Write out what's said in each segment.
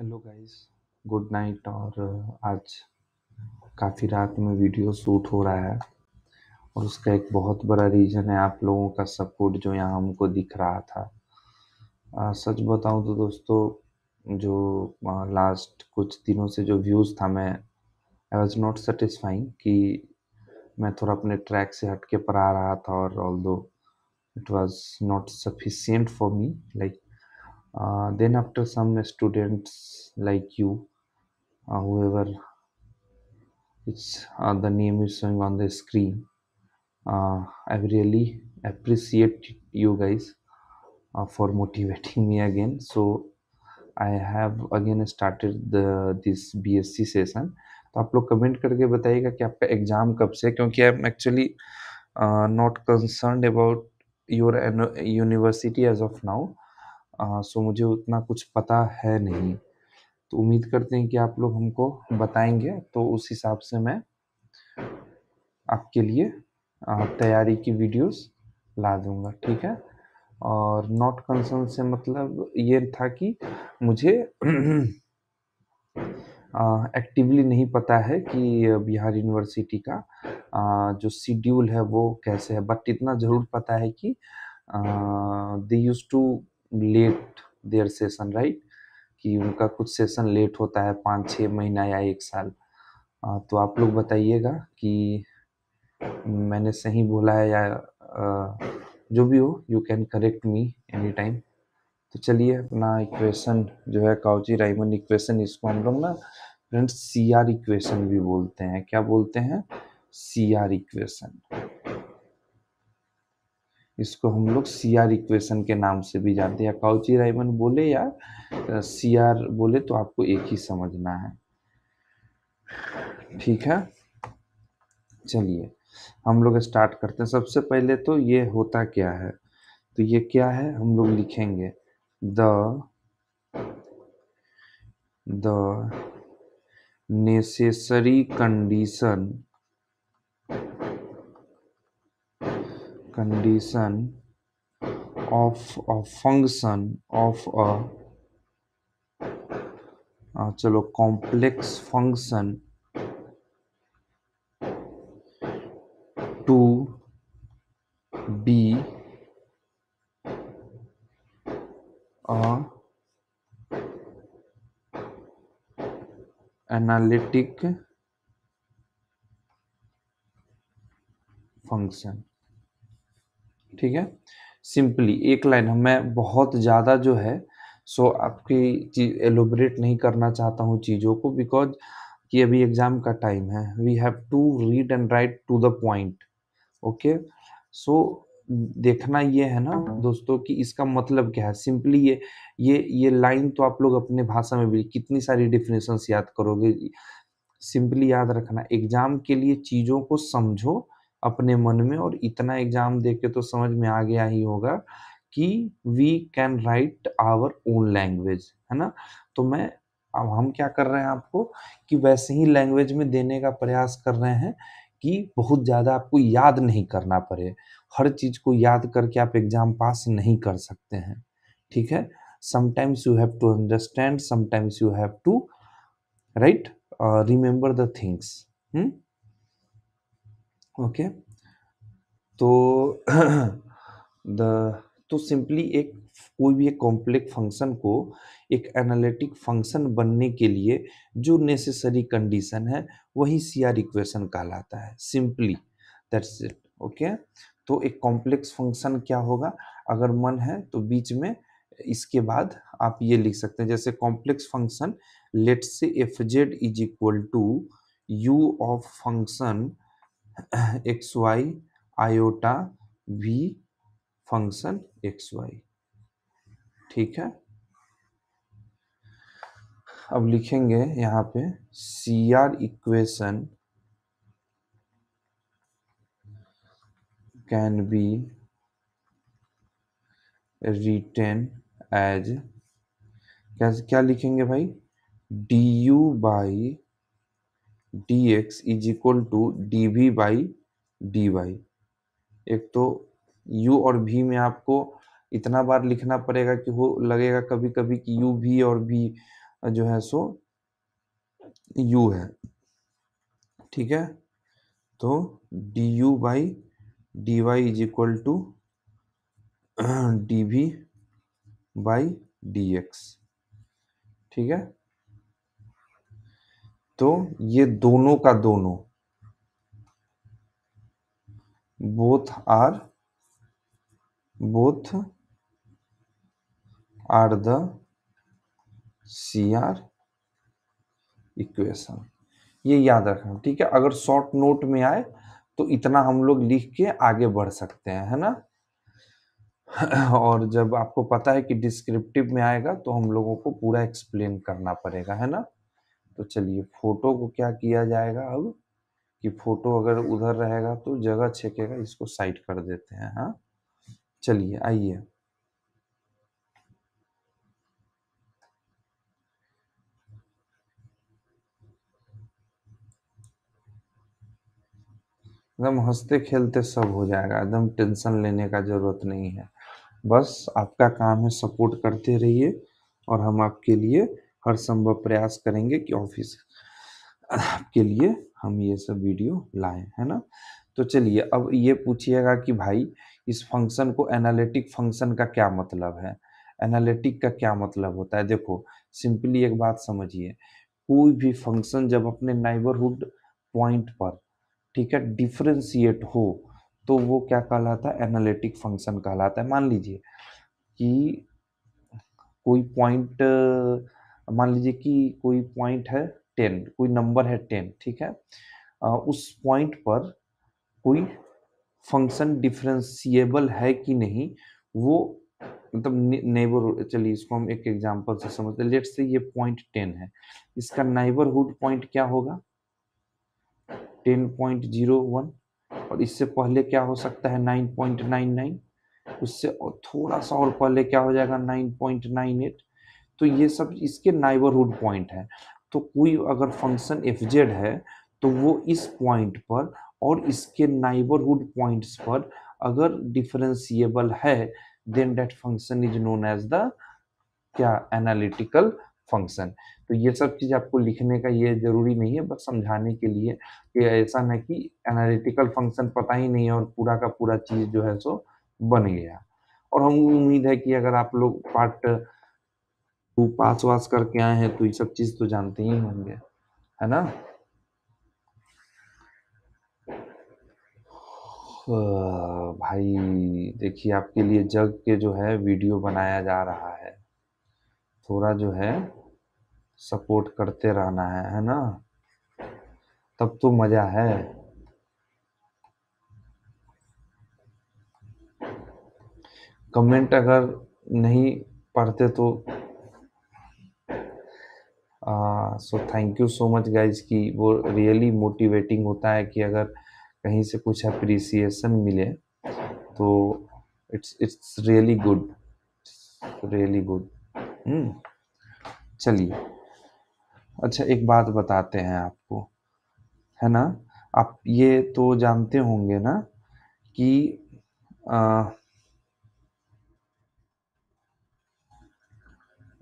Hello guys good night और uh, आज काफ़ी रात में वीडियो शूट हो रहा है और उसका एक बहुत बड़ा रीज़न है आप लोगों का सपोर्ट जो यहाँ हमको दिख रहा था आ, uh, सच बताऊँ तो दोस्तों जो आ, uh, लास्ट कुछ दिनों से जो व्यूज़ था मैं आई वॉज नॉट सेटिस्फाइंग कि मैं थोड़ा अपने ट्रैक से हटके पर आ रहा था और although it was not sufficient for me like uh, then after some students like you uh, whoever it's uh, the name is showing on the screen uh, i really appreciate you guys uh, for motivating me again so I have again started the this B.Sc. session. Session तो आप लोग comment करके बताइएगा कि आपका exam कब से क्योंकि I am actually not concern about your university as of now so मुझे उतना कुछ पता है नहीं तो उम्मीद करते हैं कि आप लोग हमको बताएंगे तो उस हिसाब से मैं आपके लिए तैयारी की वीडियोस ला दूंगा ठीक है और नॉट कंसर्न से मतलब ये था कि मुझे एक्टिवली नहीं पता है कि बिहार यूनिवर्सिटी का आ, जो शेड्यूल है वो कैसे है बट इतना ज़रूर पता है कि they use to late their session right कि उनका कुछ सेशन लेट होता है पाँच छः महीना या एक साल तो आप लोग बताइएगा कि मैंने सही बोला है या जो भी हो you can correct me any time तो चलिए अपना इक्वेशन जो है काउची राइमन इक्वेशन इसको हम लोग ना फ्रेंड्स सी आर इक्वेशन भी बोलते हैं क्या बोलते हैं सी आर इक्वेशन इसको हम लोग सी आर इक्वेशन के नाम से भी जानते हैं काउची रायमन बोले या सी आर बोले तो आपको एक ही समझना है ठीक है चलिए हम लोग स्टार्ट करते हैं सबसे पहले तो ये होता क्या है तो ये क्या है हम लोग लिखेंगे the the necessary condition condition of a function of a uh, चलो complex function to be a analytic function ठीक है सिंपली एक लाइन मैं बहुत ज़्यादा जो है सो आपकी चीज एलोबरेट नहीं करना चाहता हूँ चीज़ों को बिकॉज कि अभी एग्ज़ाम का टाइम है we have to read and write to the point okay so देखना ये है ना दोस्तों कि इसका मतलब क्या है सिंपली ये ये ये लाइन तो आप लोग अपने भाषा में भी कितनी सारी डिफिनेशंस याद करोगे सिंपली याद रखना एग्ज़ाम के लिए चीज़ों को समझो अपने मन में और इतना एग्जाम दे के तो समझ में आ गया ही होगा कि we can write our own language है ना तो मैं अब हम क्या कर रहे हैं आपको कि वैसे ही लैंग्वेज में देने का प्रयास कर रहे हैं कि बहुत ज़्यादा आपको याद नहीं करना पड़े हर चीज़ को याद करके आप एग्ज़ाम पास नहीं कर सकते हैं ठीक है sometimes you have to understand sometimes you have to write remember the things hmm okay तो द तो सिंपली एक कोई भी एक कॉम्प्लेक्स फंक्शन को एक एनालिटिक फंक्शन बनने के लिए जो नेसेसरी कंडीशन है वही सी आर इक्वेशन कहलाता है सिंपली दैट्स इट ओके तो एक कॉम्प्लेक्स फंक्शन क्या होगा अगर मन है तो बीच में इसके बाद आप ये लिख सकते हैं जैसे complex function let's say F Z is equal to U of function X Y iota V function X Y ठीक है अब लिखेंगे यहां पे C R equation can be written as क्या क्या लिखेंगे भाई D you by D x is equal to D we by D Y एक तो यू और भी में आपको इतना बार लिखना पड़ेगा कि वो लगेगा कभी कभी कि यू भी और भी जो है सो यू है ठीक है तो D you by D Y is equal to D we by D x ठीक है तो ये दोनों का दोनों both are both are the C R equation ये याद रखना ठीक है अगर शॉर्ट नोट में आए तो इतना हम लोग लिख के आगे बढ़ सकते हैं है ना और जब आपको पता है कि डिस्क्रिप्टिव में आएगा तो हम लोगों को पूरा एक्सप्लेन करना पड़ेगा है ना तो चलिए फोटो को क्या किया जाएगा अब कि फोटो अगर उधर रहेगा तो जगह छेकेगा इसको साइड कर देते हैं हाँ चलिए आइए एकदम हंसते खेलते सब हो जाएगा एकदम टेंशन लेने का जरूरत नहीं है बस आपका काम है सपोर्ट करते रहिए और हम आपके लिए हर संभव प्रयास करेंगे कि ऑफिस के लिए हम ये सब वीडियो लाएं है ना तो चलिए अब ये पूछिएगा कि भाई इस फंक्शन को एनालिटिक फंक्शन का क्या मतलब है एनालिटिक का क्या मतलब होता है देखो सिंपली एक बात समझिए कोई भी फंक्शन जब अपने नाइबरहुड पॉइंट पर ठीक है डिफ्रेंशिएट हो तो वो क्या कहलाता है एनालिटिक फंक्शन कहलाता है मान लीजिए कि कोई पॉइंट मान लीजिए कि कोई पॉइंट है टेन कोई नंबर है टेन ठीक है आ, उस पॉइंट पर कोई फंक्शन डिफ्रेंशिएबल है कि नहीं वो मतलब नेबर चलिए इसको हम एक एग्जांपल से समझते हैं लेट से ये पॉइंट टेन है इसका नाइबरहुड पॉइंट क्या होगा टेन पॉइंट जीरो वन और इससे पहले क्या हो सकता है नाइन पॉइंट नाइन नाइन उससे और थोड़ा सा और पहले क्या हो जाएगा नाइन पॉइंट नाइन एट तो ये सब इसके नाइबरहुड पॉइंट है तो कोई अगर फंक्शन एफ जेड है तो वो इस पॉइंट पर और इसके नाइबरहुड पॉइंट्स पर अगर डिफरेंशिएबल है then that function is known as the क्या एनालिटिकल फंक्शन तो ये सब चीज़ आपको लिखने का ये ज़रूरी नहीं है बस समझाने के लिए कि ऐसा ना कि एनालिटिकल फंक्शन पता ही नहीं है और पूरा का पूरा चीज़ जो है सो बन गया और हम उम्मीद है कि अगर आप लोग पार्ट तू पास वास करके आए हैं तो ये सब चीज तो जानते ही होंगे है ना भाई देखिए आपके लिए जग के जो है वीडियो बनाया जा रहा है थोड़ा जो है सपोर्ट करते रहना है है ना तब तो मजा है कमेंट अगर नहीं पढ़ते तो हाँ so thank you so much guys कि वो रियली मोटिवेटिंग होता है कि अगर कहीं से कुछ अप्रिसिएशन मिले तो it's it's really good really good चलिए अच्छा एक बात बताते हैं आपको है ना आप ये तो जानते होंगे ना कि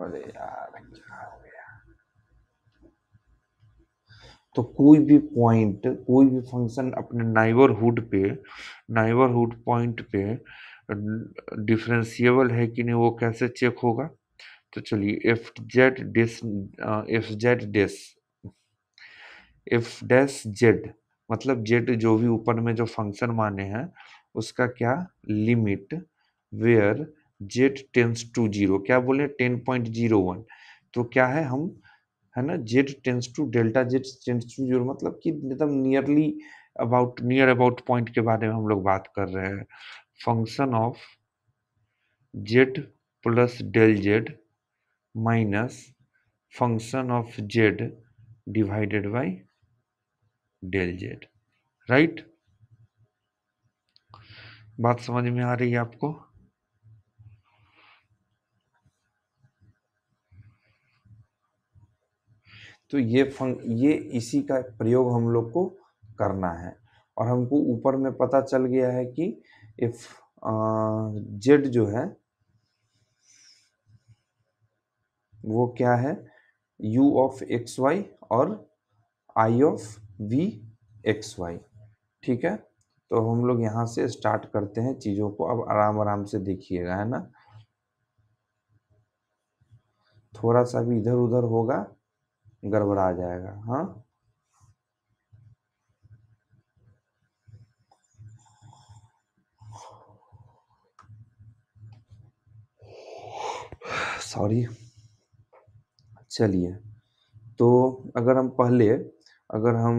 अरे यार तो कोई भी पॉइंट कोई भी फंक्शन अपने नाइबरहुड पे नाइबरहुड पॉइंट पे डिफ्रेंशिएबल है कि नहीं वो कैसे चेक होगा तो चलिए F Z dash F Z dash F dash Z मतलब जेड जो भी ऊपर में जो फंक्शन माने हैं उसका क्या limit where Z tends to zero क्या बोले टेन पॉइंट जीरो वन तो क्या है हम है ना Z tends to delta Z tends to zero मतलब कि एकदम nearly about near about point के बारे में हम लोग बात कर रहे हैं function of Z plus del Z minus function of Z divided by del Z right बात समझ में आ रही है आपको तो ये फंक ये इसी का प्रयोग हम लोग को करना है और हमको ऊपर में पता चल गया है कि इफ जेड जो है वो क्या है u ऑफ एक्स वाई और i of v X Y ठीक है तो हम लोग यहाँ से स्टार्ट करते हैं चीज़ों को अब आराम आराम से देखिएगा है ना थोड़ा सा भी इधर उधर होगा गड़बड़ा जाएगा हाँ सॉरी चलिए तो अगर हम पहले अगर हम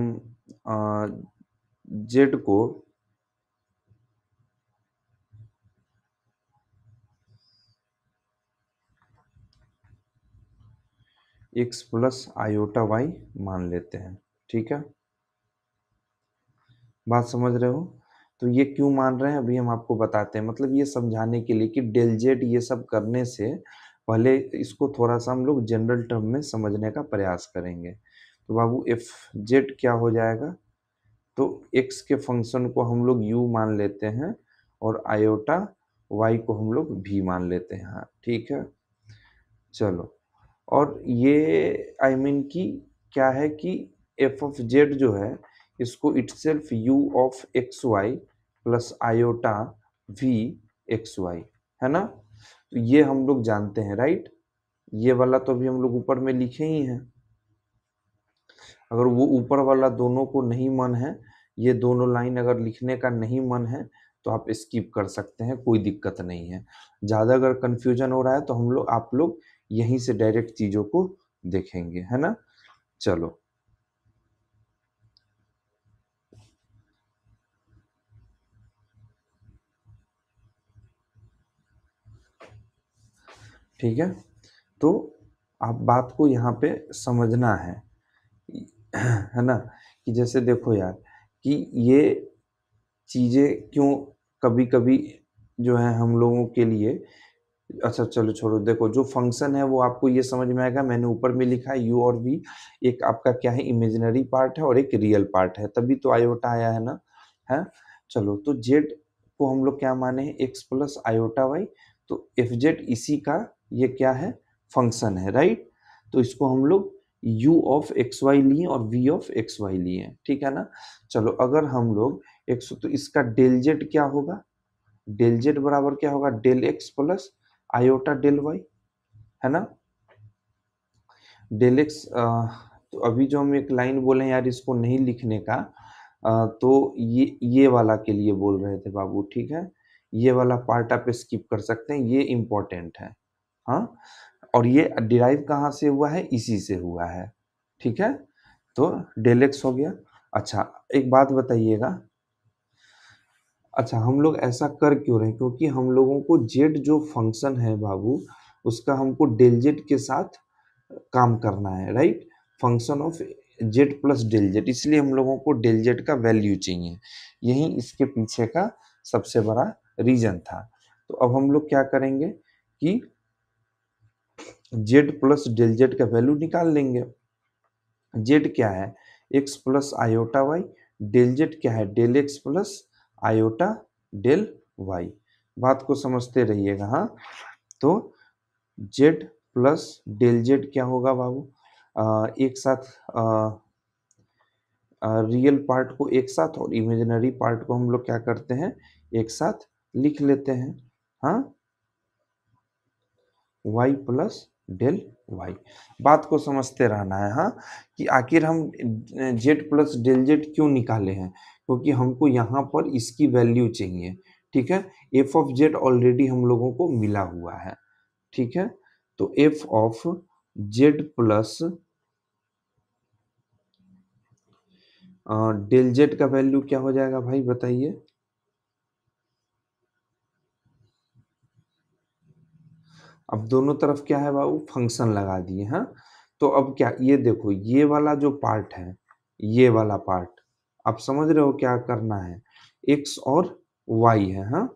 जेड को एक्स प्लस आयोटा वाई मान लेते हैं ठीक है बात समझ रहे हो तो ये क्यों मान रहे हैं अभी हम आपको बताते हैं मतलब ये समझाने के लिए कि डेल जेड ये सब करने से पहले इसको थोड़ा सा हम लोग जनरल टर्म में समझने का प्रयास करेंगे तो बाबू एफ जेड क्या हो जाएगा तो एक्स के फंक्शन को हम लोग यू मान लेते हैं और आयोटा वाई को हम लोग भी मान लेते हैं हाँ, ठीक है चलो और ये आई I मीन mean कि क्या है कि एफ ऑफ जेड जो है इसको self U of x Y plus iota V X Y है ना तो ये हम लोग जानते हैं राइट ये वाला तो अभी हम लोग ऊपर में लिखे ही हैं अगर वो ऊपर वाला दोनों को नहीं मन है ये दोनों लाइन अगर लिखने का नहीं मन है तो आप स्किप कर सकते हैं कोई दिक्कत नहीं है ज़्यादा अगर कन्फ्यूजन हो रहा है तो हम लोग आप लोग यहीं से डायरेक्ट चीज़ों को देखेंगे है ना चलो ठीक है तो आप बात को यहाँ पे समझना है है ना कि जैसे देखो यार कि ये चीज़ें क्यों कभी कभी जो है हम लोगों के लिए अच्छा चलो छोड़ो देखो जो फंक्शन है वो आपको ये समझ में आएगा मैंने ऊपर में लिखा है यू और वी एक आपका क्या है इमेजिनरी पार्ट है और एक रियल पार्ट है तभी तो आयोटा आया है ना है चलो तो जेड को हम लोग क्या माने हैं एक्स प्लस आयोटा वाई तो एफ जेड इसी का ये क्या है फंक्शन है राइट तो इसको हम लोग यू ऑफ एक्स वाई लिए और वी ऑफ एक्स वाई लिए ठीक है ना चलो अगर हम लोग एक्स तो इसका डेल जेड क्या होगा डेल जेड बराबर क्या होगा del x plus iota del Y है ना डेल एक्स तो अभी जो हम एक लाइन बोले यार इसको नहीं लिखने का आ, तो ये ये वाला के लिए बोल रहे थे बाबू ठीक है ये वाला पार्ट आप स्किप कर सकते हैं ये इम्पोर्टेंट है हाँ और ये डिराइव कहाँ से हुआ है इसी से हुआ है ठीक है तो डेलेक्स हो गया अच्छा एक बात बताइएगा अच्छा हम लोग ऐसा कर क्यों रहे क्योंकि हम लोगों को जेड जो फंक्शन है बाबू उसका हमको डेल जेड के साथ काम करना है right function of Z plus del Z इसलिए हम लोगों को डेल जेड का वैल्यू चाहिए यही इसके पीछे का सबसे बड़ा रीजन था तो अब हम लोग क्या करेंगे कि जेड प्लस डेल जेड का वैल्यू निकाल लेंगे जेड क्या है X plus iota Y del Z क्या है del x plus iota del Y बात को समझते रहिएगा हाँ तो जेड प्लस डेल जेड क्या होगा बाबू एक साथ आ, आ, रियल पार्ट को एक साथ और इमेजिनरी पार्ट को हम लोग क्या करते हैं एक साथ लिख लेते हैं हाँ वाई प्लस डेल वाई बात को समझते रहना है हाँ कि आखिर हम जेड प्लस डेल जेड क्यों निकाले हैं क्योंकि हमको यहाँ पर इसकी वैल्यू चाहिए ठीक है एफ ऑफ जेड ऑलरेडी हम लोगों को मिला हुआ है ठीक है तो F of Z plus del Z का वैल्यू क्या हो जाएगा भाई बताइए अब दोनों तरफ क्या है बाबू फंक्शन लगा दिए हैं हाँ? तो अब क्या ये देखो ये वाला जो पार्ट है ये वाला पार्ट आप समझ रहे हो क्या करना है एक्स और वाई है हाँ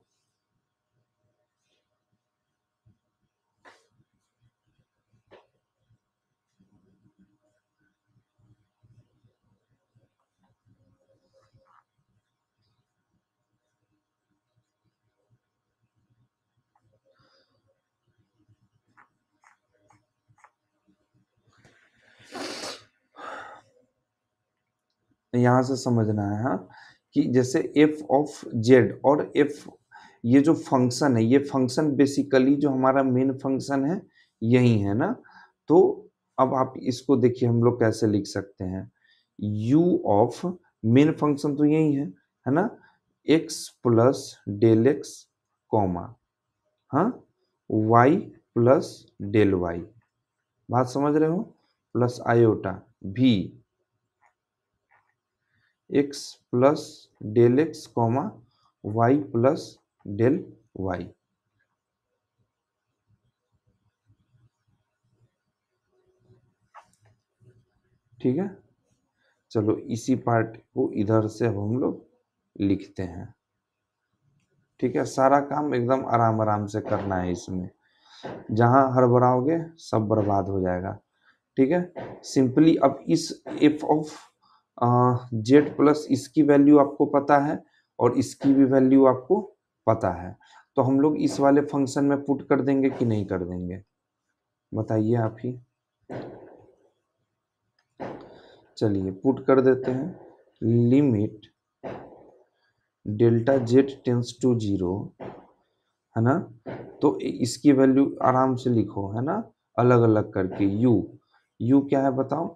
यहाँ से समझना है हा? कि जैसे एफ ऑफ जेड और एफ ये जो फंक्शन है ये फंक्शन बेसिकली जो हमारा मेन फंक्शन है यही है ना तो अब आप इसको देखिए हम लोग कैसे लिख सकते हैं u ऑफ मेन फंक्शन तो यही है है ना x plus del x comma हाँ वाई प्लस डेल वाई बात समझ रहे हो plus iota V X plus del x comma Y plus del Y ठीक है चलो इसी पार्ट को इधर से अब हम लोग लिखते हैं ठीक है सारा काम एकदम आराम आराम से करना है इसमें जहां हड़बड़ाओगे सब बर्बाद हो जाएगा ठीक है सिंपली अब इस एफ ऑफ जेड प्लस इसकी वैल्यू आपको पता है और इसकी भी वैल्यू आपको पता है तो हम लोग इस वाले फंक्शन में पुट कर देंगे कि नहीं कर देंगे बताइए आप ही चलिए पुट कर देते हैं limit delta Z tends to zero है ना तो इसकी वैल्यू आराम से लिखो है ना अलग अलग करके यू यू क्या है बताओ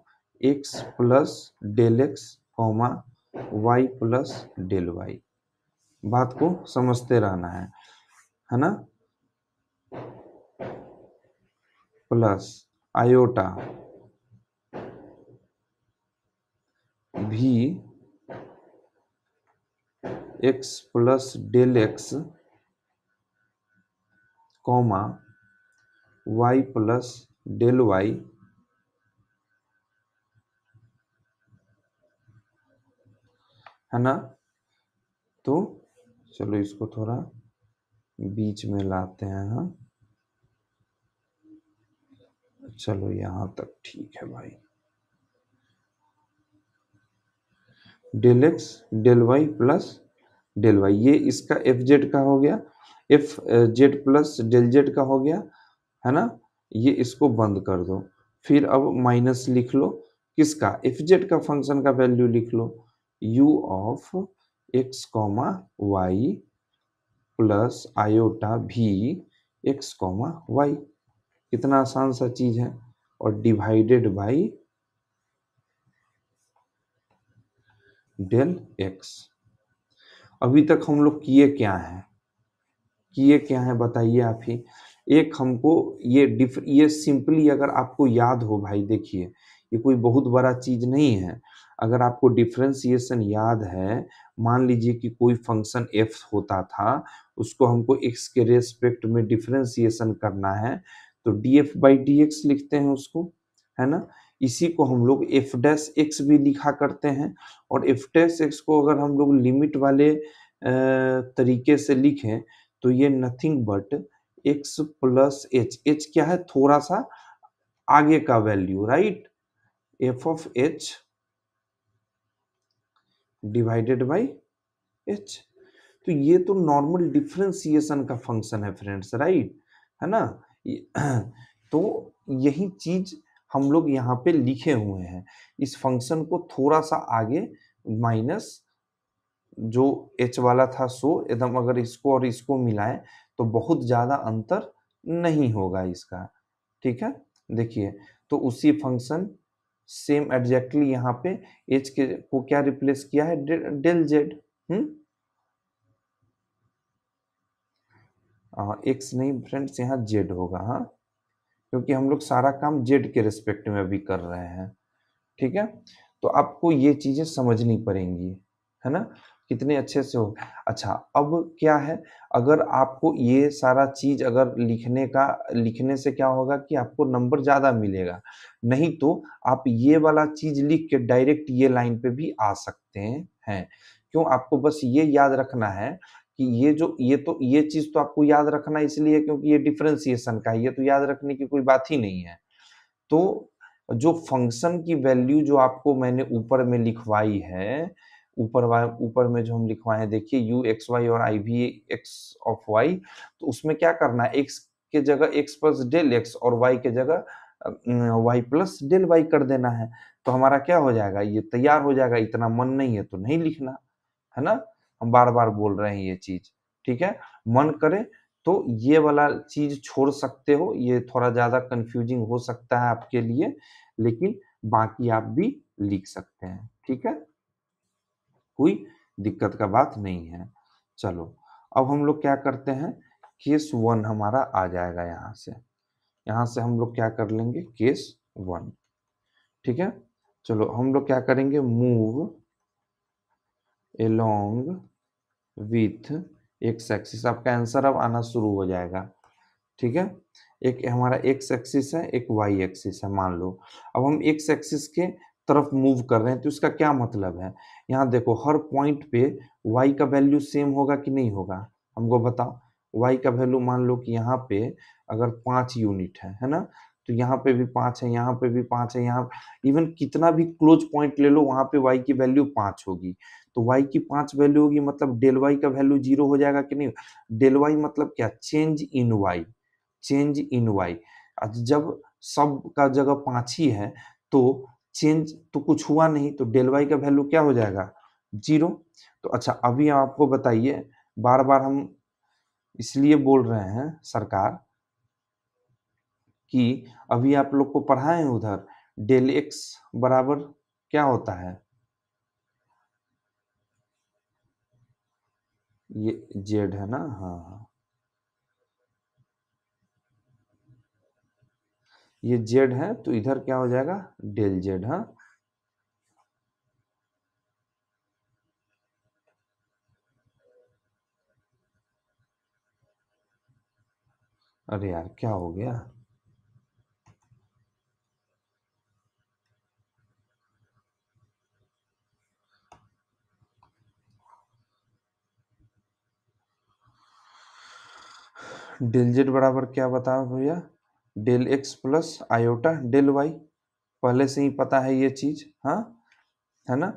X plus del x comma Y plus del Y बात को समझते रहना है है ना plus iota V X plus del x comma Y plus del Y है ना तो चलो इसको थोड़ा बीच में लाते हैं हम हाँ। चलो यहां तक ठीक है भाई del x del Y plus del Y ये इसका एफ जेड का हो गया F Z plus del Z का हो गया है ना ये इसको बंद कर दो फिर अब माइनस लिख लो किसका एफ जेड का फंक्शन का वैल्यू लिख लो u of x comma y plus iota V x comma Y कितना आसान सा चीज है और डिवाइडेड बाई डेल एक्स अभी तक हम लोग किए क्या है किए क्या है बताइए आप ही एक हमको ये डिफ ये सिंपली अगर आपको याद हो भाई देखिए ये कोई बहुत बड़ा चीज नहीं है अगर आपको डिफ्रेंसिएशन याद है मान लीजिए कि कोई फंक्शन एफ होता था उसको हमको एक्स के रेस्पेक्ट में डिफ्रेंसिएशन करना है तो D F by D X लिखते हैं उसको है ना इसी को हम लोग एफ डैस एक्स भी लिखा करते हैं और एफ डैस एक्स को अगर हम लोग लिमिट वाले तरीके से लिखें तो ये nothing but X plus H H क्या है थोड़ा सा आगे का value right F of H divided by H तो ये तो नॉर्मल डिफ्रेंसिएशन का फंक्शन है फ्रेंड्स राइट है ना तो यही चीज हम लोग यहाँ पे लिखे हुए हैं इस फंक्शन को थोड़ा सा आगे माइनस जो एच वाला था सो एकदम अगर इसको और इसको मिलाए तो बहुत ज़्यादा अंतर नहीं होगा इसका ठीक है देखिए तो उसी फंक्शन सेम एग्जैक्टली यहाँ पे एच के को क्या रिप्लेस किया है डेल जेड हम्म एक्स हाँ, नहीं फ्रेंड्स यहाँ जेड होगा हाँ क्योंकि हम लोग सारा काम जेड के रिस्पेक्ट में अभी कर रहे हैं ठीक है तो आपको ये चीजें समझनी पड़ेंगी है ना कितने अच्छे से हो अच्छा अब क्या है अगर आपको ये सारा चीज अगर लिखने का लिखने से क्या होगा कि आपको नंबर ज्यादा मिलेगा नहीं तो आप ये वाला चीज लिख के डायरेक्ट ये लाइन पे भी आ सकते हैं क्यों आपको बस ये याद रखना है कि ये जो ये तो ये चीज तो आपको याद रखना इसलिए क्योंकि ये डिफ्रेंसिएशन का है ये तो याद रखने की कोई बात ही नहीं है तो जो फंक्शन की वैल्यू जो आपको मैंने ऊपर में लिखवाई है ऊपर ऊपर में जो हम लिखवाए हैं देखिए यू एक्स वाई और I V X of Y तो उसमें क्या करना है एक्स के जगह एक्स प्लस डेल एक्स और वाई के जगह वाई प्लस डेल वाई कर देना है तो हमारा क्या हो जाएगा ये तैयार हो जाएगा इतना मन नहीं है तो नहीं लिखना है ना हम बार बार बोल रहे हैं ये चीज ठीक है मन करे तो ये वाला चीज छोड़ सकते हो ये थोड़ा ज्यादा कंफ्यूजिंग हो सकता है आपके लिए लेकिन बाकी आप भी लिख सकते हैं ठीक है कोई दिक्कत का बात नहीं है चलो अब हम लोग क्या करते हैं केस वन हमारा आ जाएगा यहाँ से यहाँ से हम लोग क्या कर लेंगे केस वन ठीक है चलो हम लोग क्या करेंगे move along with X axis आपका आंसर अब आना शुरू हो जाएगा ठीक है एक हमारा एक्स एक्सिस है एक वाई एक्सिस है मान लो अब हम एक्स एक्सिस के तरफ मूव कर रहे हैं तो इसका क्या मतलब है यहाँ देखो हर पॉइंट पे वाई का वैल्यू सेम होगा कि नहीं होगा हमको बताओ वाई का वैल्यू मान लो कि यहाँ पे अगर पांच यूनिट है है ना तो यहाँ पे भी पांच है यहाँ पे भी पांच है यहाँ इवन कितना भी क्लोज पॉइंट ले लो वहां पे वाई की वैल्यू पांच होगी तो वाई की पांच वैल्यू होगी मतलब डेल वाई का वैल्यू जीरो हो जाएगा कि नहीं डेल वाई मतलब क्या change in Y change in Y जब सब का जगह पांच ही है तो चेंज तो कुछ हुआ नहीं तो डेल वाई का वैल्यू क्या हो जाएगा जीरो तो अच्छा अभी आपको बताइए बार बार हम इसलिए बोल रहे हैं सरकार कि अभी आप लोग को पढ़ाए उधर डेल एक्स बराबर क्या होता है ये जेड है ना हाँ हाँ ये जेड है तो इधर क्या हो जाएगा डेल जेड हाँ अरे यार क्या हो गया जेड बराबर क्या बताओ भैया del x plus iota del Y पहले से ही पता है ये चीज हाँ है ना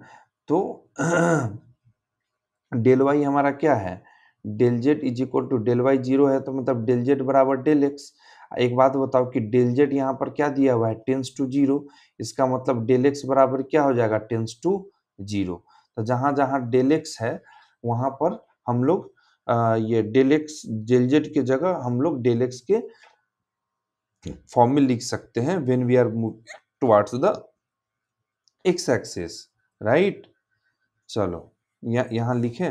तो डेल वाई हमारा क्या है del Z is equal to del Y zero है तो मतलब डेल जेड बराबर डेल एक्स एक बात बताओ कि डेल जेड यहाँ पर क्या दिया हुआ है टेंस टू जीरो इसका मतलब डेल एक्स बराबर क्या हो जाएगा टेंस टू जीरो तो जहाँ जहाँ डेल एक्स है वहाँ पर हम लोग ये डेल एक्स डेल जेड की जगह हम लोग डेल एक्स के फॉर्म में लिख सकते हैं when we are move towards the X axis right चलो यह, यहां लिखे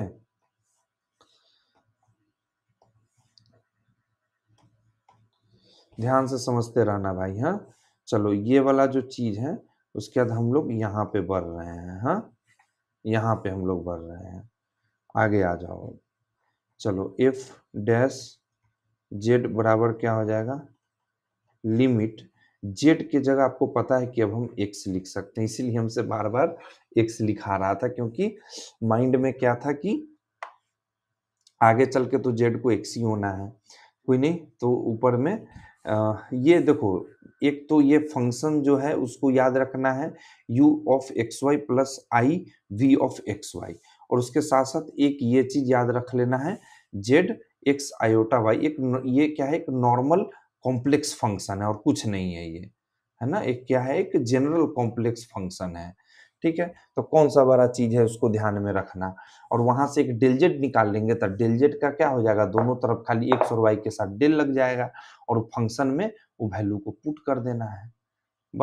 ध्यान से समझते रहना भाई हाँ चलो ये वाला जो चीज़ है उसके बाद हम लोग यहाँ पे बढ़ रहे हैं हाँ यहाँ पे हम लोग बढ़ रहे हैं आगे आ जाओ चलो इफ़ डैश जेड बराबर क्या हो जाएगा लिमिट जेड के जगह आपको पता है कि अब हम एक्स लिख सकते हैं इसीलिए हमसे बार बार एक्स लिखा रहा था क्योंकि माइंड में क्या था कि आगे चल के तो जेड को एक्स ही होना है कोई नहीं तो ऊपर में आ, ये देखो एक तो ये फंक्शन जो है उसको याद रखना है u of x Y plus I V of x Y और उसके साथ साथ एक ये चीज याद रख लेना है जेड एक्स आयोटा वाई एक ये क्या है एक नॉर्मल कॉम्प्लेक्स फंक्शन है और कुछ नहीं है ये है ना एक क्या है एक जनरल कॉम्प्लेक्स फंक्शन है ठीक है तो कौन सा बड़ा चीज है उसको ध्यान में रखना और वहां से एक डेलजेट निकाल लेंगे तो डेलजेट का क्या हो जाएगा दोनों तरफ खाली एक सौ वाई के साथ डेल लग जाएगा और फंक्शन में वो वैल्यू को पुट कर देना है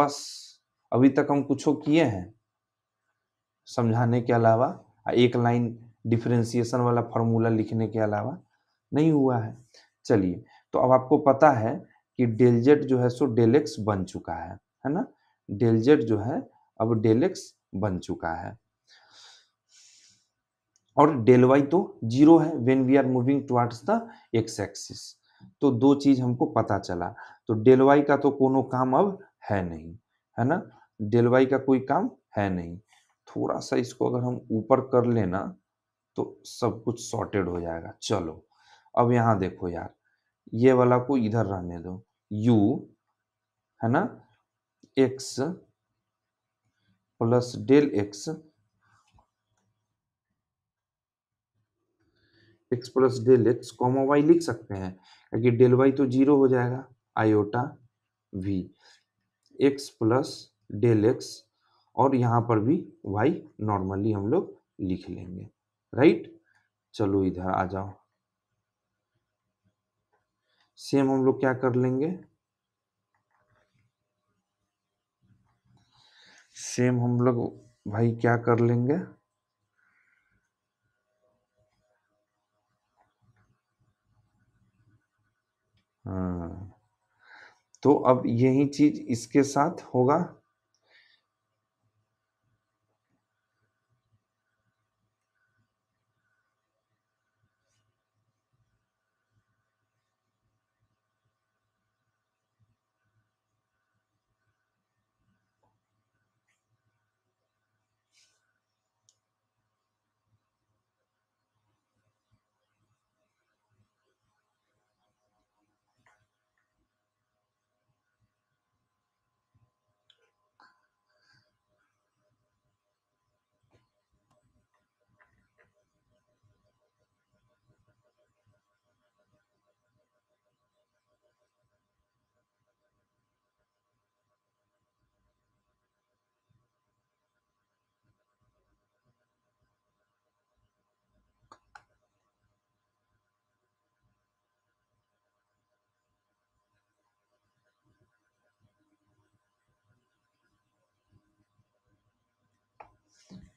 बस अभी तक हम कुछ किए हैं समझाने के अलावा एक लाइन डिफ्रेंसिएशन वाला फॉर्मूला लिखने के अलावा नहीं हुआ है चलिए तो अब आपको पता है कि डेलजेट जो है सो डेलेक्स बन चुका है है ना डेलजेट जो है अब डेलेक्स बन चुका है और डेल वाई तो जीरो है when we are moving towards the X axis तो दो चीज हमको पता चला तो डेल वाई का तो कोनो काम अब है नहीं है ना डेल वाई का कोई काम है नहीं थोड़ा सा इसको अगर हम ऊपर कर लेना तो सब कुछ सॉर्टेड हो जाएगा चलो अब यहां देखो यार ये वाला को इधर रहने दो u है ना x plus del X X plus del x comma Y लिख सकते हैं क्योंकि डेल वाई तो जीरो हो जाएगा iota v X plus del X और यहां पर भी वाई नॉर्मली हम लोग लिख लेंगे राइट चलो इधर आ जाओ सेम हम लोग क्या कर लेंगे सेम हम लोग भाई क्या कर लेंगे हाँ तो अब यही चीज इसके साथ होगा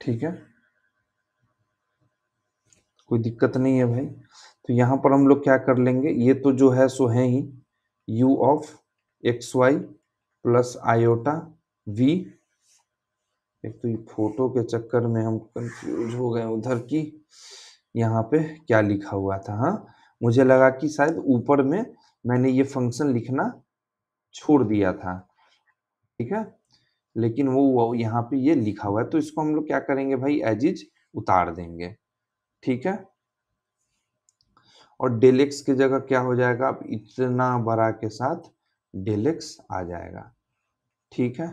ठीक है कोई दिक्कत नहीं है भाई तो यहां पर हम लोग क्या कर लेंगे ये तो जो है सो है ही u of x Y plus iota v एक तो ये फोटो के चक्कर में हम कंफ्यूज हो गए उधर की यहाँ पे क्या लिखा हुआ था हाँ मुझे लगा कि शायद ऊपर में मैंने ये फंक्शन लिखना छोड़ दिया था ठीक है लेकिन वो यहाँ पे ये लिखा हुआ है तो इसको हम लोग क्या करेंगे भाई एज इज उतार देंगे ठीक है और डेलेक्स की जगह क्या हो जाएगा अब इतना बड़ा के साथ डेलेक्स आ जाएगा ठीक है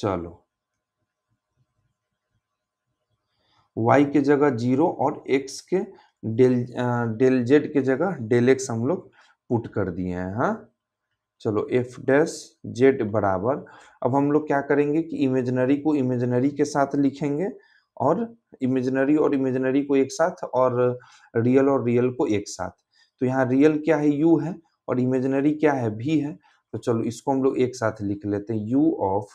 चलो वाई के जगह जीरो और एक्स के डेल डेल जेड के जगह डेलेक्स हम लोग पुट कर दिए हैं हाँ चलो एफ डैश जेड बराबर अब हम लोग क्या करेंगे कि इमेजनरी को इमेजनरी के साथ लिखेंगे और इमेजनरी और इमेजनरी को एक साथ और रियल और रियल को एक साथ तो यहाँ रियल क्या है यू है और इमेजनरी क्या है भी है तो चलो इसको हम लोग एक साथ लिख लेते हैं u of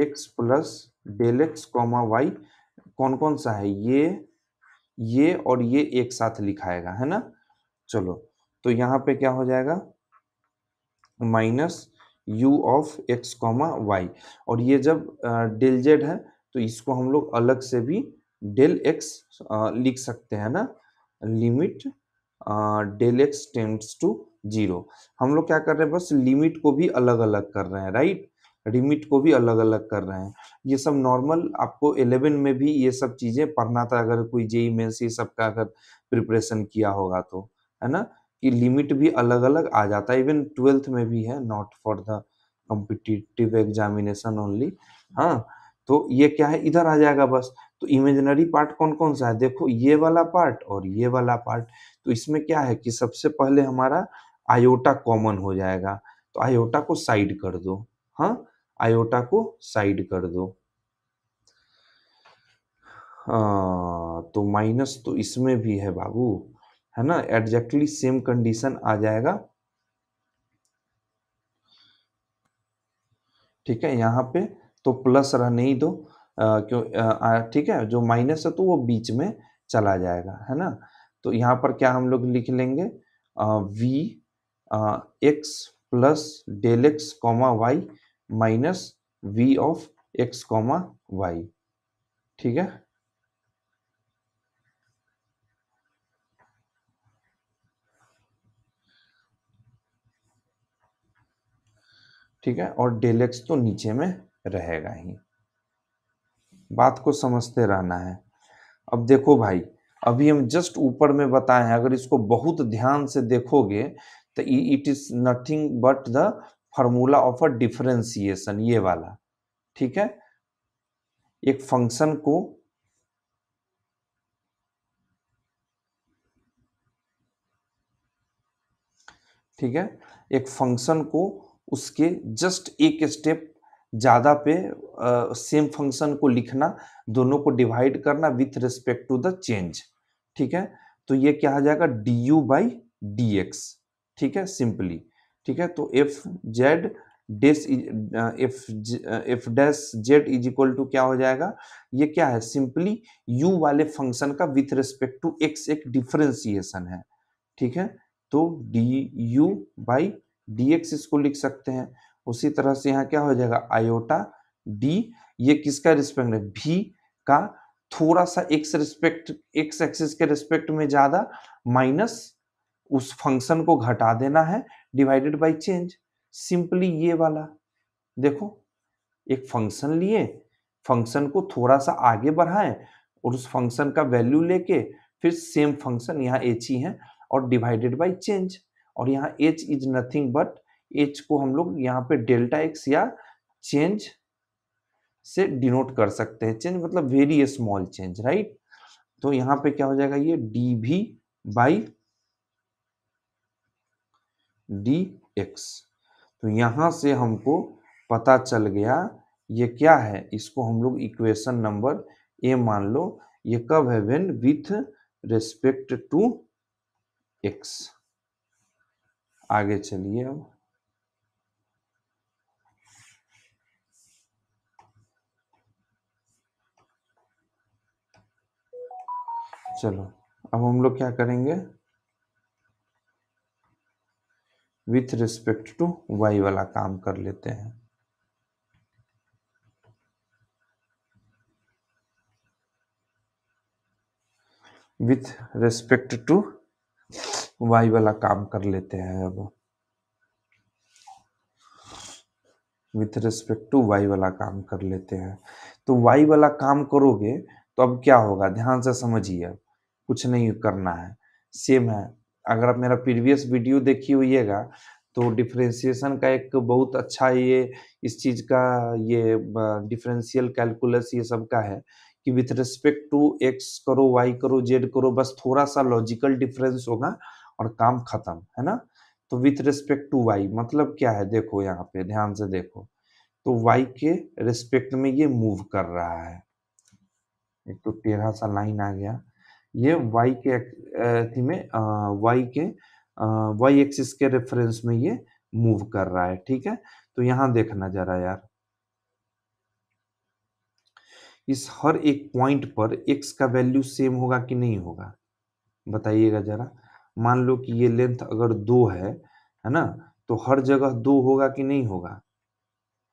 x plus del x comma y कौन कौन सा है ये ये और ये एक साथ लिखाएगा है ना चलो तो यहाँ पे क्या हो जाएगा minus u of x comma y और ये जब डेल जेड है तो इसको हम लोग अलग से भी डेल एक्स लिख सकते हैं ना limit del x tends to zero हम लोग क्या कर रहे हैं बस लिमिट को भी अलग अलग कर रहे हैं राइट लिमिट को भी अलग अलग कर रहे हैं ये सब नॉर्मल आपको एलेवन में भी ये सब चीज़ें पढ़ना था अगर कोई जेई मेन्स e ये सब का अगर प्रिपरेशन किया होगा तो है ना कि लिमिट भी अलग अलग आ जाता है इवन ट्वेल्थ में भी है not for the competitive examination only हाँ तो ये क्या है इधर आ जाएगा बस तो इमेजनरी पार्ट कौन कौन सा है देखो ये वाला पार्ट और ये वाला पार्ट तो इसमें क्या है कि सबसे पहले हमारा आयोटा कॉमन हो जाएगा तो आयोटा को साइड कर दो हाँ आयोटा को साइड कर दो आ, हाँ, तो माइनस तो इसमें भी है बाबू है ना एग्जैक्टली सेम कंडीशन आ जाएगा ठीक है यहाँ पे तो प्लस रहने ही दो आ, क्यों ठीक है जो माइनस है तो वो बीच में चला जाएगा है ना तो यहाँ पर क्या हम लोग लिख लेंगे आ, v x plus del x comma y minus v of x comma y ठीक है ठीक है और डेल एक्स तो नीचे में रहेगा ही बात को समझते रहना है अब देखो भाई अभी हम जस्ट ऊपर में बताए हैं अगर इसको बहुत ध्यान से देखोगे तो it is nothing but the formula of a differentiation ये वाला ठीक है एक फंक्शन को ठीक है एक फंक्शन को उसके जस्ट एक स्टेप ज़्यादा पे सेम फंक्शन को लिखना दोनों को डिवाइड करना with respect to the change ठीक है तो ये क्या आ जाएगा d you by D x ठीक है सिंपली ठीक है तो F Z dash f f dash z is equal to क्या हो जाएगा ये क्या है सिंपली यू वाले फंक्शन का विथ रिस्पेक्ट टू एक्स एक डिफ्रेंसिएशन है ठीक है तो D you by D x इसको लिख सकते हैं उसी तरह से यहाँ क्या हो जाएगा आयोटा डी ये किसका रिस्पेक्ट में भी का थोड़ा सा एक्स रिस्पेक्ट एक्स एक्सिस के रिस्पेक्ट में ज्यादा माइनस उस फंक्शन को घटा देना है डिवाइडेड बाय चेंज सिंपली ये वाला देखो एक फंक्शन लिए फंक्शन को थोड़ा सा आगे बढ़ाएं और उस फंक्शन का वैल्यू लेके फिर सेम फंक्शन यहाँ एच ही e है और डिवाइडेड बाय चेंज और यहाँ h is nothing but h को हम लोग यहाँ पे डेल्टा एक्स या चेंज से डिनोट कर सकते हैं चेंज मतलब वेरी स्मॉल चेंज राइट तो यहाँ पे क्या हो जाएगा ये D v by D x तो यहां से हमको पता चल गया ये क्या है इसको हम लोग इक्वेशन नंबर ए मान लो ये कब है when with respect to x आगे चलिए अब चलो अब हम लोग क्या करेंगे विथ रिस्पेक्ट टू वाई वाला काम कर लेते हैं विथ रिस्पेक्ट टू वाई वाला काम कर लेते हैं अब विथ रिस्पेक्ट टू वाई वाला काम कर लेते हैं तो वाई वाला काम करोगे तो अब क्या होगा ध्यान से समझिए अब कुछ नहीं करना है सेम है अगर आप मेरा प्रीवियस वीडियो देखी हुईगा तो डिफरेंशिएशन का एक बहुत अच्छा ये इस चीज़ का ये डिफरेंशियल कैलकुलस ये सब का है कि विथ रिस्पेक्ट टू एक्स करो वाई करो जेड करो बस थोड़ा सा लॉजिकल डिफरेंस होगा और काम खत्म है ना तो विथ रिस्पेक्ट टू वाई मतलब क्या है देखो यहाँ पे ध्यान से देखो तो वाई के रिस्पेक्ट में ये मूव कर रहा है एक तो टेढ़ा सा लाइन आ गया ये वाई के थी में वाई के वाई एक्सिस के रेफरेंस में ये मूव कर रहा है ठीक है तो यहाँ देखना जरा यार इस हर एक पॉइंट पर एक्स का वैल्यू सेम होगा कि नहीं होगा बताइएगा जरा मान लो कि ये लेंथ अगर दो है है ना तो हर जगह दो होगा कि नहीं होगा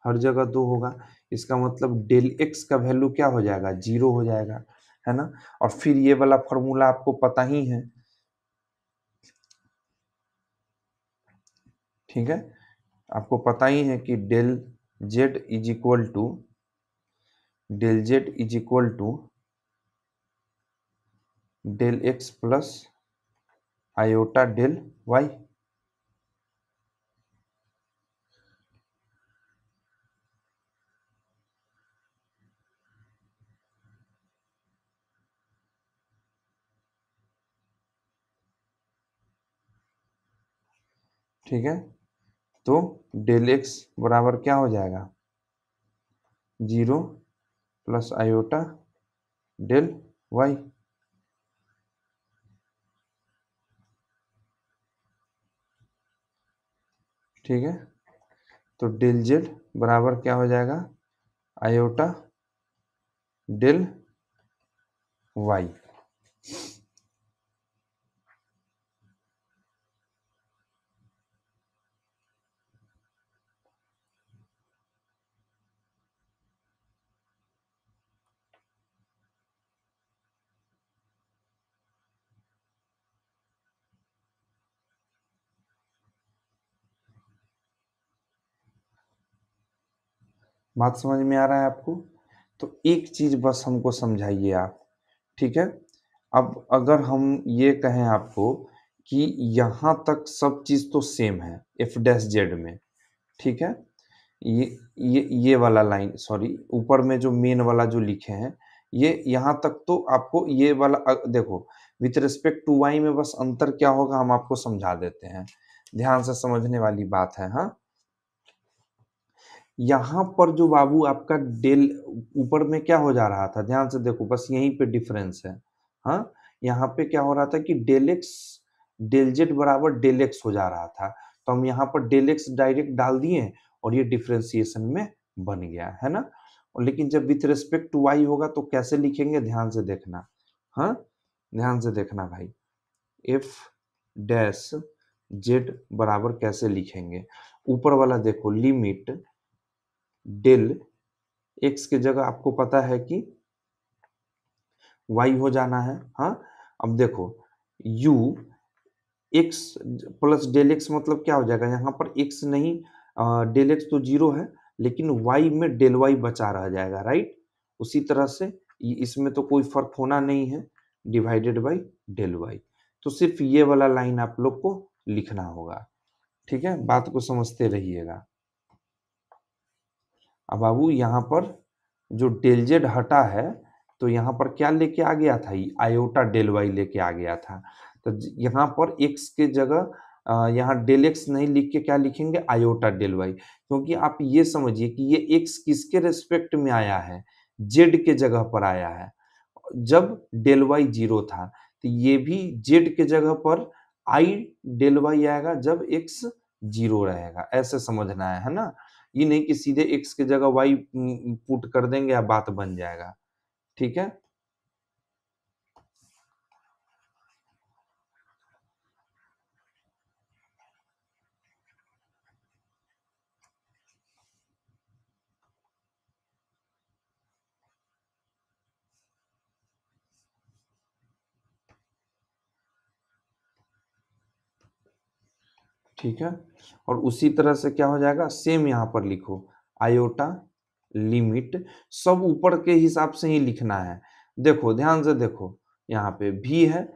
हर जगह दो होगा इसका मतलब डेल एक्स का वैल्यू क्या हो जाएगा जीरो हो जाएगा है ना और फिर ये वाला फॉर्मूला आपको पता ही है ठीक है आपको पता ही है कि del Z is equal to del Z is equal to del x plus iota del Y ठीक है तो डेल एक्स बराबर क्या हो जाएगा zero plus iota del Y ठीक है तो डेल जेड बराबर क्या हो जाएगा आयोटा डेल वाई बात समझ में आ रहा है आपको तो एक चीज़ बस हमको समझाइए आप ठीक है अब अगर हम ये कहें आपको कि यहाँ तक सब चीज़ तो सेम है एफ डैश जेड में ठीक है ये ये ये वाला लाइन सॉरी ऊपर में जो मेन वाला जो लिखे हैं ये यहाँ तक तो आपको ये वाला देखो विथ रिस्पेक्ट टू वाई में बस अंतर क्या होगा हम आपको समझा देते हैं ध्यान से समझने वाली बात है हाँ यहाँ पर जो बाबू आपका डेल ऊपर में क्या हो जा रहा था ध्यान से देखो बस यहीं पे डिफरेंस है हाँ यहाँ पे क्या हो रहा था कि डेल एक्स डेल जेड बराबर डेल एक्स हो जा रहा था तो हम यहाँ पर डेल एक्स डायरेक्ट डाल दिए और ये डिफ्रेंसिएशन में बन गया है ना और लेकिन जब विथ रिस्पेक्ट टू वाई होगा तो कैसे लिखेंगे ध्यान से देखना हाँ ध्यान से देखना भाई एफ डैश जेड बराबर कैसे लिखेंगे ऊपर वाला देखो लिमिट डेल एक्स के जगह आपको पता है कि वाई हो जाना है हाँ अब देखो u x plus del x मतलब क्या हो जाएगा यहाँ पर एक्स नहीं डेल एक्स तो जीरो है लेकिन वाई में डेल वाई बचा रह जाएगा राइट उसी तरह से इसमें तो कोई फर्क होना नहीं है डिवाइडेड बाई डेल वाई तो सिर्फ ये वाला लाइन आप लोग को लिखना होगा ठीक है बात को समझते रहिएगा अब बाबू यहाँ पर जो डेल जेड हटा है तो यहाँ पर क्या लेके आ गया था आयोटा डेल वाई लेके आ गया था तो यहाँ पर एक्स के जगह यहाँ डेल एक्स नहीं लिख के क्या लिखेंगे आयोटा डेल वाई क्योंकि आप ये समझिए कि ये एक्स किसके रेस्पेक्ट में आया है जेड के जगह पर आया है जब डेल वाई जीरो था तो ये भी जेड के जगह पर आई डेल वाई आएगा जब एक्स जीरो रहेगा ऐसे समझना है है ना ये नहीं कि सीधे एक्स की जगह वाई हम्म, पुट कर देंगे या बात बन जाएगा ठीक है ठीक है और उसी तरह से क्या हो जाएगा सेम यहाँ पर लिखो आयोटा लिमिट सब ऊपर के हिसाब से ही लिखना है देखो ध्यान से देखो यहाँ पे भी है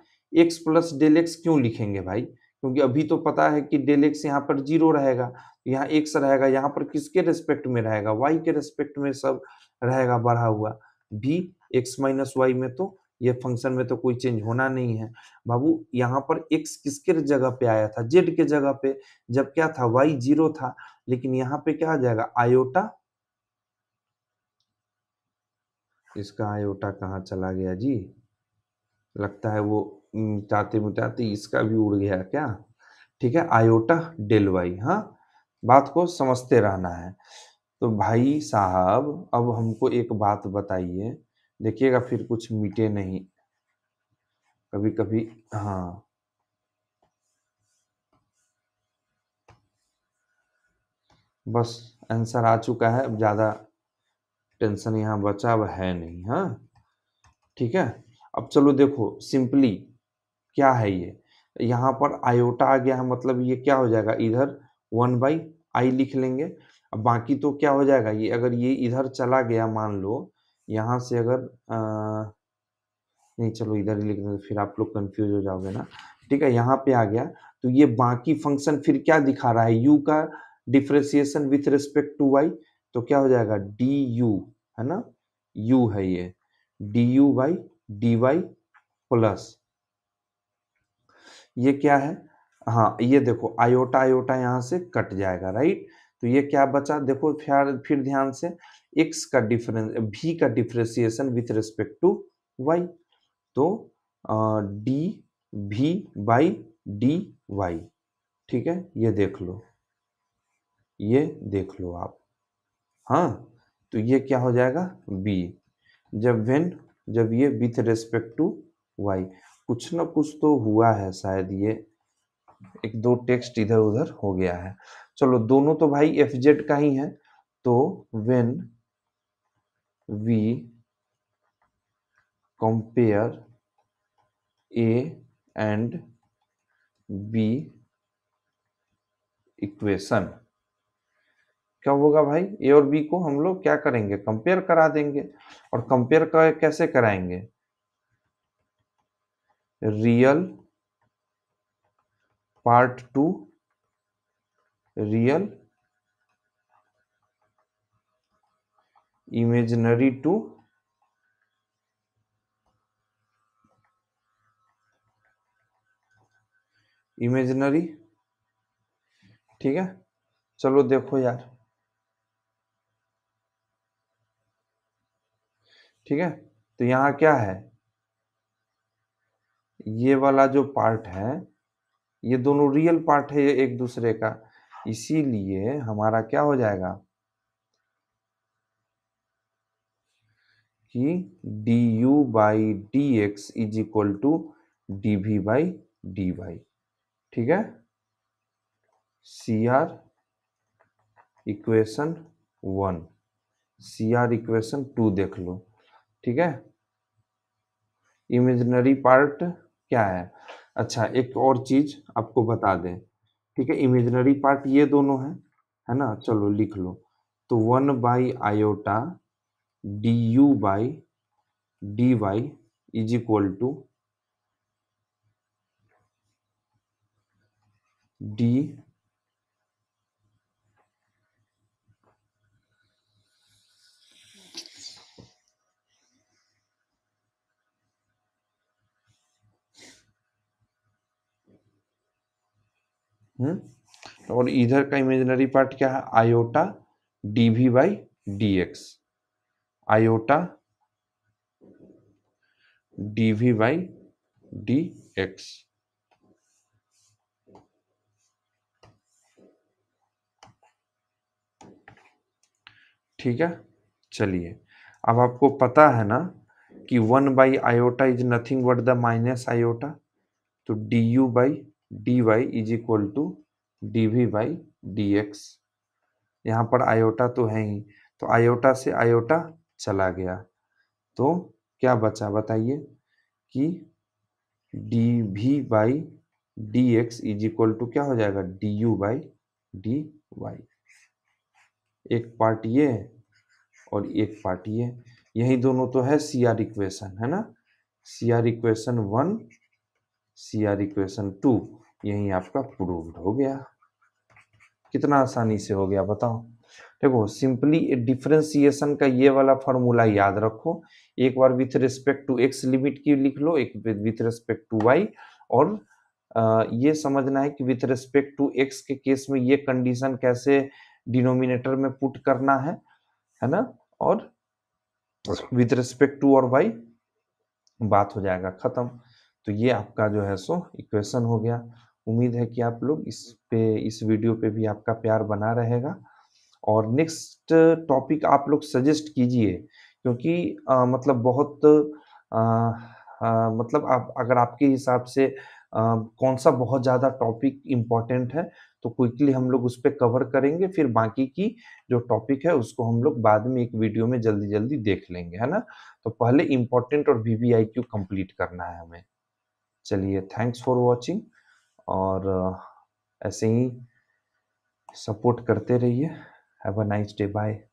एक्स प्लस डेल एक्स क्यों लिखेंगे भाई क्योंकि अभी तो पता है कि डेल एक्स यहाँ पर जीरो रहेगा तो यहाँ एक्स रहेगा यहाँ पर किसके रेस्पेक्ट में रहेगा वाई के रेस्पेक्ट में सब रहेगा बढ़ा हुआ भी एक्स माइनस वाई में तो ये फंक्शन में तो कोई चेंज होना नहीं है बाबू यहाँ पर एक्स किसके जगह पे आया था जेड के जगह पे जब क्या था वाई जीरो था लेकिन यहाँ पे क्या आ जाएगा आयोटा इसका आयोटा कहाँ चला गया जी लगता है वो मिटाते मिटाते इसका भी उड़ गया क्या ठीक है आयोटा डेल वाई हाँ बात को समझते रहना है तो भाई साहब अब हमको एक बात बताइए देखिएगा फिर कुछ मिटे नहीं कभी कभी हाँ बस आंसर आ चुका है अब ज़्यादा टेंशन यहाँ बचा अब है नहीं हाँ ठीक है अब चलो देखो सिंपली क्या है ये यहाँ पर आयोटा आ गया है मतलब ये क्या हो जाएगा इधर वन बाई आई लिख लेंगे अब बाकी तो क्या हो जाएगा ये अगर ये इधर चला गया मान लो यहाँ से अगर आ, नहीं चलो इधर ही लिख दो फिर आप लोग कंफ्यूज हो जाओगे ना ठीक है यहाँ पे आ गया तो ये बाकी फंक्शन फिर क्या दिखा रहा है यू का differentiation with respect to y तो क्या हो जाएगा डी यू है ना यू है ये d u y d y plus ये क्या है हाँ ये देखो आयोटा आयोटा यहाँ से कट जाएगा राइट तो ये क्या बचा देखो फिर फिर ध्यान से एक्स का डिफरेंस भी का differentiation with respect to y तो d v by D y ठीक है ये देख लो ये देख लो आप हाँ तो ये क्या हो जाएगा बी जब वेन जब ये विथ रेस्पेक्ट टू वाई कुछ ना कुछ तो हुआ है शायद ये एक दो टेक्स्ट इधर उधर हो गया है चलो दोनों तो भाई एफ जेड का ही है तो when we compare A and B equation क्या होगा भाई ए और बी को हम लोग क्या करेंगे कंपेयर करा देंगे और कंपेयर कर, कैसे कराएंगे real part to real imaginary to imaginary ठीक है चलो देखो यार ठीक है तो यहां क्या है ये वाला जो पार्ट है ये दोनों रियल पार्ट है ये एक दूसरे का इसीलिए हमारा क्या हो जाएगा कि d you by D x is equal to D we by D y ठीक है C R equation one C R equation two देख लो ठीक है इमेजनरी पार्ट क्या है अच्छा एक और चीज आपको बता दें ठीक है इमेजनरी पार्ट ये दोनों है है ना चलो लिख लो तो one by iota d you by D Y is equal to d hmm और इधर का इमेजिनरी पार्ट क्या है iota d we by D x iota d we by D x ठीक है चलिए अब आपको पता है ना कि one by iota is nothing but the minus iota तो D you by D Y is equal to D we by D x यहाँ पर आयोटा तो है ही तो आयोटा से आयोटा चला गया तो क्या बचा बताइए कि d v by D x is equal to क्या हो जाएगा d you by D Y एक पार्ट ये और एक पार्ट ये यही दोनों तो है सी आर इक्वेशन है ना C R equation one C R equation two यही आपका प्रूव्ड हो गया कितना आसानी से हो गया बताओ देखो सिंपली डिफ्रेंसिएशन का ये वाला फॉर्मूला याद रखो एक बार with respect to x limit की लिख लो एक विथ रिस्पेक्ट टू वाई और आ, ये समझना है कि विथ रिस्पेक्ट टू एक्स के केस में ये कंडीशन कैसे डिनोमिनेटर में पुट करना है है ना और विथ रिस्पेक्ट टू और वाई बात हो जाएगा खत्म तो ये आपका जो है सो इक्वेशन हो गया उम्मीद है कि आप लोग इस पे इस वीडियो पे भी आपका प्यार बना रहेगा और नेक्स्ट टॉपिक आप लोग सजेस्ट कीजिए क्योंकि आ, मतलब बहुत आ, आ, मतलब आप अगर आपके हिसाब से आ, कौन सा बहुत ज़्यादा टॉपिक इम्पॉर्टेंट है तो क्विकली हम लोग उस पर कवर करेंगे फिर बाकी की जो टॉपिक है उसको हम लोग बाद में एक वीडियो में जल्दी जल्दी देख लेंगे है ना तो पहले इम्पोर्टेंट और वी वी आई करना है हमें चलिए थैंक्स फॉर वॉचिंग और ऐसे ही सपोर्ट करते रहिए Have a nice day. Bye.